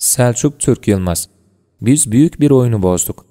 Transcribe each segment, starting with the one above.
Selçuk Türk Yılmaz Biz büyük bir oyunu bozduk.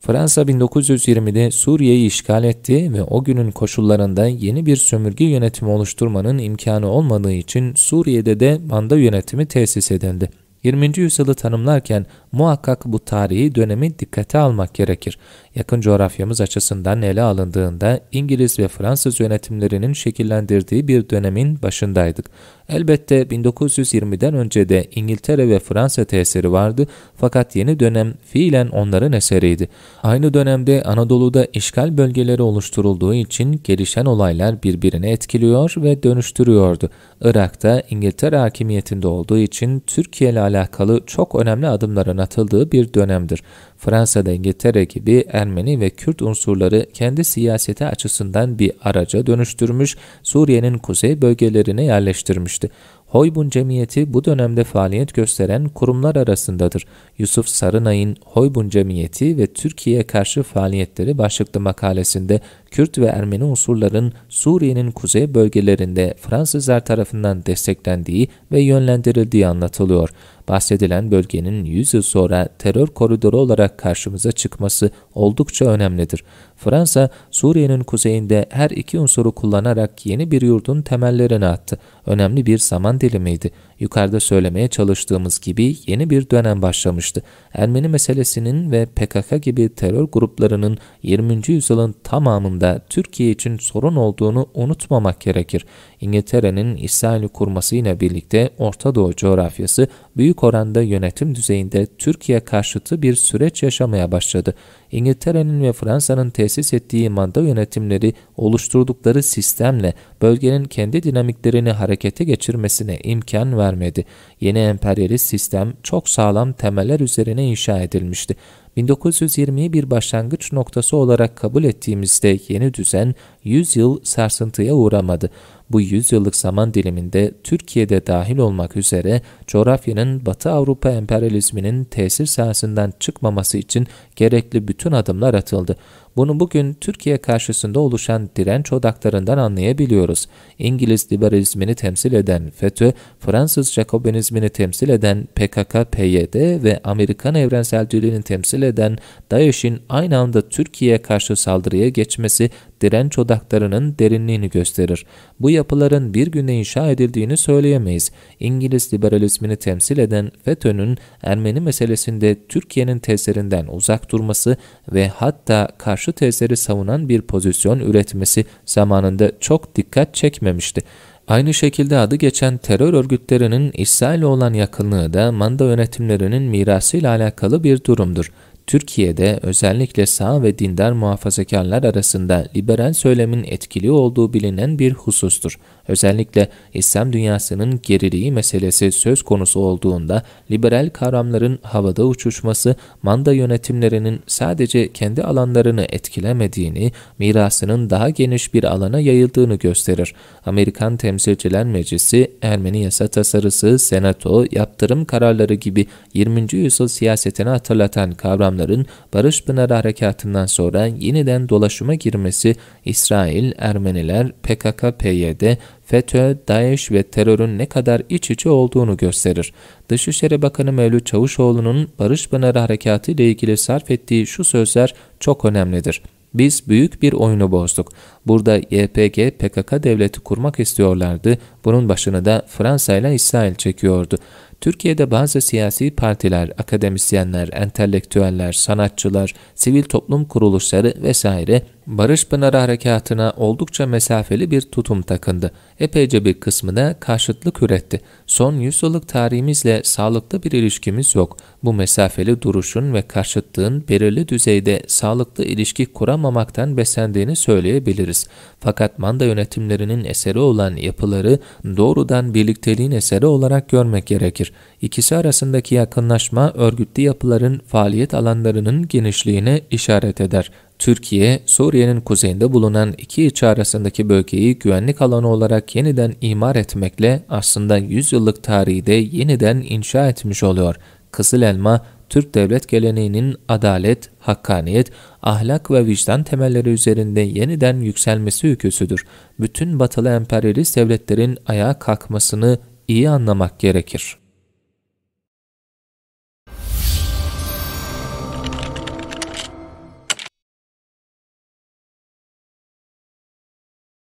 Fransa 1920'de Suriye'yi işgal etti ve o günün koşullarında yeni bir sömürge yönetimi oluşturmanın imkanı olmadığı için Suriye'de de banda yönetimi tesis edildi. 20. yüzyılı tanımlarken muhakkak bu tarihi dönemi dikkate almak gerekir. Yakın coğrafyamız açısından ele alındığında İngiliz ve Fransız yönetimlerinin şekillendirdiği bir dönemin başındaydık. Elbette 1920'den önce de İngiltere ve Fransa tesiri vardı fakat yeni dönem fiilen onların eseriydi. Aynı dönemde Anadolu'da işgal bölgeleri oluşturulduğu için gelişen olaylar birbirini etkiliyor ve dönüştürüyordu. Irak'ta İngiltere hakimiyetinde olduğu için Türkiye ile alakalı çok önemli adımların atıldığı bir dönemdir. Fransa'da İngiltere gibi Ermeni ve Kürt unsurları kendi siyaseti açısından bir araca dönüştürmüş, Suriye'nin kuzey bölgelerine yerleştirmiş başlamıştı. Hoybun Cemiyeti bu dönemde faaliyet gösteren kurumlar arasındadır. Yusuf Sarınay'ın Hoybun Cemiyeti ve Türkiye'ye karşı faaliyetleri başlıklı makalesinde Kürt ve Ermeni unsurların Suriye'nin kuzey bölgelerinde Fransızlar tarafından desteklendiği ve yönlendirildiği anlatılıyor. Bahsedilen bölgenin 100 yıl sonra terör koridoru olarak karşımıza çıkması oldukça önemlidir. Fransa, Suriye'nin kuzeyinde her iki unsuru kullanarak yeni bir yurdun temellerini attı. Önemli bir zaman dilimiydi. Yukarıda söylemeye çalıştığımız gibi yeni bir dönem başlamıştı. Ermeni meselesinin ve PKK gibi terör gruplarının 20. yüzyılın tamamında Türkiye için sorun olduğunu unutmamak gerekir. İngiltere'nin İsrail'i kurmasıyla birlikte Orta Doğu coğrafyası büyük oranda yönetim düzeyinde Türkiye karşıtı bir süreç yaşamaya başladı. İngiltere'nin ve Fransa'nın tesis ettiği manda yönetimleri oluşturdukları sistemle bölgenin kendi dinamiklerini harekete geçirmesine imkan vermedi. Yeni emperyalist sistem çok sağlam temeller üzerine inşa edilmişti. 1920'yi bir başlangıç noktası olarak kabul ettiğimizde yeni düzen 100 yıl sarsıntıya uğramadı. Bu 100 yıllık zaman diliminde Türkiye'de dahil olmak üzere coğrafyanın Batı Avrupa emperyalizminin tesir sahasından çıkmaması için gerekli bütün adımlar atıldı. Bunu bugün Türkiye karşısında oluşan direnç odaklarından anlayabiliyoruz. İngiliz liberalizmini temsil eden FETÖ, Fransız Jacobinizmini temsil eden PKK-PYD ve Amerikan evrenselciliğini temsil eden DAEŞ'in aynı anda Türkiye karşı saldırıya geçmesi direnç odaklarının derinliğini gösterir. Bu yapıların bir günde inşa edildiğini söyleyemeyiz. İngiliz liberalizmini temsil eden FETÖ'nün Ermeni meselesinde Türkiye'nin tezlerinden uzak durması ve hatta karşı tezleri savunan bir pozisyon üretmesi zamanında çok dikkat çekmemişti. Aynı şekilde adı geçen terör örgütlerinin İsrail'e olan yakınlığı da manda yönetimlerinin mirasıyla alakalı bir durumdur. Türkiye'de özellikle sağ ve dindar muhafazakarlar arasında liberal söylemin etkili olduğu bilinen bir husustur. Özellikle İslam dünyasının geriliği meselesi söz konusu olduğunda liberal kavramların havada uçuşması, manda yönetimlerinin sadece kendi alanlarını etkilemediğini, mirasının daha geniş bir alana yayıldığını gösterir. Amerikan Temsilciler Meclisi, Ermeni yasa tasarısı, senato, yaptırım kararları gibi 20. yüzyıl siyasetini hatırlatan kavram rakamların Barış Pınar Harekatı'ndan sonra yeniden dolaşıma girmesi İsrail, Ermeniler, PKK, PYD, FETÖ, DAEŞ ve terörün ne kadar iç içe olduğunu gösterir. Dışişleri Bakanı Mevlüt Çavuşoğlu'nun Barış Pınar Harekatı ile ilgili sarf ettiği şu sözler çok önemlidir. Biz büyük bir oyunu bozduk. Burada YPG, PKK devleti kurmak istiyorlardı bunun başına da Fransa ile İsrail çekiyordu. Türkiye'de bazı siyasi partiler, akademisyenler, entelektüeller, sanatçılar, sivil toplum kuruluşları vesaire Barış Pınarı Harekatı'na oldukça mesafeli bir tutum takındı. Epeyce bir kısmına karşıtlık üretti. Son yüzyıllık tarihimizle sağlıklı bir ilişkimiz yok. Bu mesafeli duruşun ve karşıtlığın belirli düzeyde sağlıklı ilişki kuramamaktan beslendiğini söyleyebiliriz. Fakat manda yönetimlerinin eseri olan yapıları doğrudan birlikteliğin eseri olarak görmek gerekir. İkisi arasındaki yakınlaşma örgütlü yapıların faaliyet alanlarının genişliğine işaret eder. Türkiye, Suriye'nin kuzeyinde bulunan iki iç arasındaki bölgeyi güvenlik alanı olarak yeniden imar etmekle aslında 100 yıllık tarihi de yeniden inşa etmiş oluyor. Kızıl Elma, Türk devlet geleneğinin adalet, hakkaniyet, ahlak ve vicdan temelleri üzerinde yeniden yükselmesi yüküsüdür. Bütün batılı emperyalist devletlerin ayağa kalkmasını iyi anlamak gerekir.